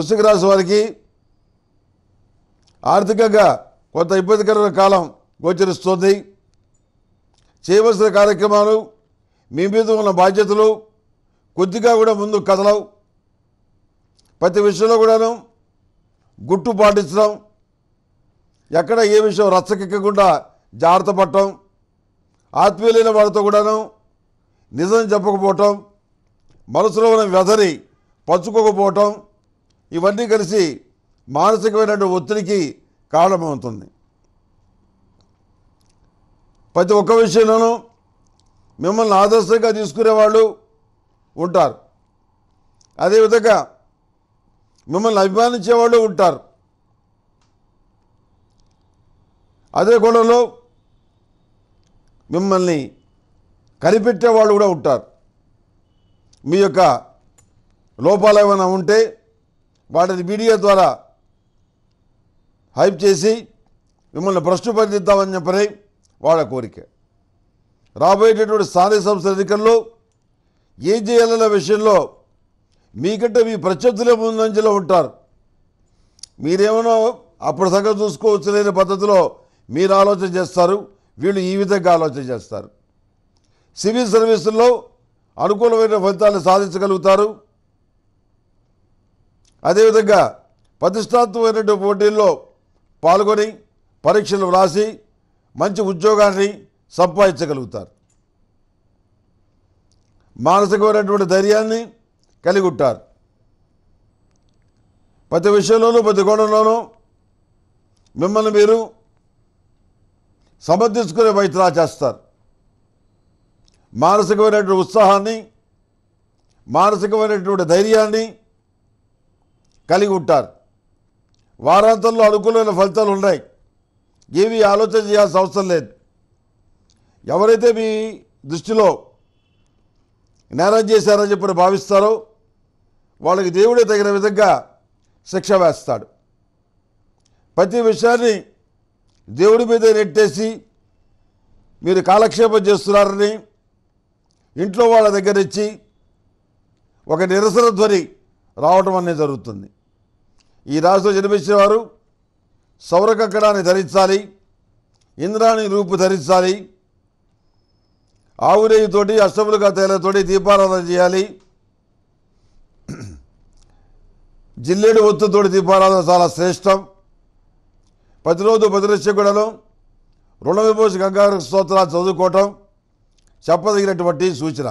వృశ్చిక రాశి వారికి ఆర్థికంగా కొంత ఇబ్బందికరమైన కాలం గోచరిస్తుంది చేయవలసిన కార్యక్రమాలు మీ మీద ఉన్న బాధ్యతలు కొద్దిగా కూడా ముందు కదలవు ప్రతి విషయంలో కూడాను గుట్టు పాటించడం ఎక్కడ ఏ విషయం రచ్చకెక్కకుండా జాగ్రత్త పడటం ఆత్మీయులైన వాళ్ళతో కూడాను నిజం చెప్పకపోవటం మనసులో ఉన్న వ్యధని పంచుకోకపోవటం ఇవన్నీ కలిసి మానసికమైనటువంటి ఒత్తిడికి కారణమవుతుంది ప్రతి ఒక్క విషయంలోనూ మిమ్మల్ని ఆదర్శంగా తీసుకునేవాళ్ళు ఉంటారు అదేవిధంగా మిమ్మల్ని అభిమానించేవాళ్ళు ఉంటారు అదే గొడవలో మిమ్మల్ని కనిపెట్టేవాళ్ళు కూడా ఉంటారు మీ యొక్క లోపాలు ఏమైనా ఉంటే వాటిని మీడియా ద్వారా హైప్ చేసి మిమ్మల్ని ప్రశ్నపరిదిద్దామని చెప్పని వాళ్ళ కోరిక రాబోయేటటువంటి స్థానిక సంస్థల ఎన్నికల్లో ఏం చేయాలన్న విషయంలో మీకంటే మీ ప్రత్యర్థులే ముందంజలో ఉంటారు మీరేమన్నా అప్పుడు సగం చూసుకోవచ్చు లేని పద్ధతిలో మీరు ఆలోచన చేస్తారు వీళ్ళు ఈ విధంగా ఆలోచన చేస్తారు సివిల్ సర్వీసుల్లో అనుకూలమైన ఫలితాలను సాధించగలుగుతారు అదేవిధంగా ప్రతిష్టాత్మకమైనటువంటి పోటీల్లో పాల్గొని పరీక్షలు వ్రాసి మంచి ఉద్యోగాన్ని సంపాదించగలుగుతారు మానసికమైనటువంటి ధైర్యాన్ని కలిగి ఉంటారు ప్రతి విషయంలోనూ ప్రతి కోణంలోనూ మిమ్మల్ని మీరు సమర్థించుకునే వైద్యలా చేస్తారు మానసికమైనటువంటి ఉత్సాహాన్ని మానసికమైనటువంటి ధైర్యాన్ని కలిగి ఉంటారు వారాంతంలో అనుకూలమైన ఫలితాలు ఉన్నాయి ఏవి ఆలోచన చేయాల్సిన అవసరం లేదు ఎవరైతే మీ దృష్టిలో నేరం చేశారని చెప్పి భావిస్తారో వాళ్ళకి దేవుడే తగిన విధంగా శిక్ష వేస్తాడు ప్రతి విషయాన్ని దేవుడి మీద నెట్టేసి మీరు కాలక్షేపం చేస్తున్నారని ఇంట్లో వాళ్ళ దగ్గర ఇచ్చి ఒక నిరసన ధ్వని రావడం అనేది జరుగుతుంది ఈ రాశిలో జన్మించిన వారు సౌరకక్కడాన్ని ధరించాలి ఇంద్రాణి రూపు ధరించాలి ఆవు అష్టములుగా తేలతోటి దీపారాధన చేయాలి జిల్లేడు ఒత్తుతోటి దీపారాధన చాలా శ్రేష్టం ప్రతిరోజు ప్రతిరక్షకుడను రుణ విమోచ గంగా స్తోత్రాలు చదువుకోవటం చెప్పదగినటువంటి సూచన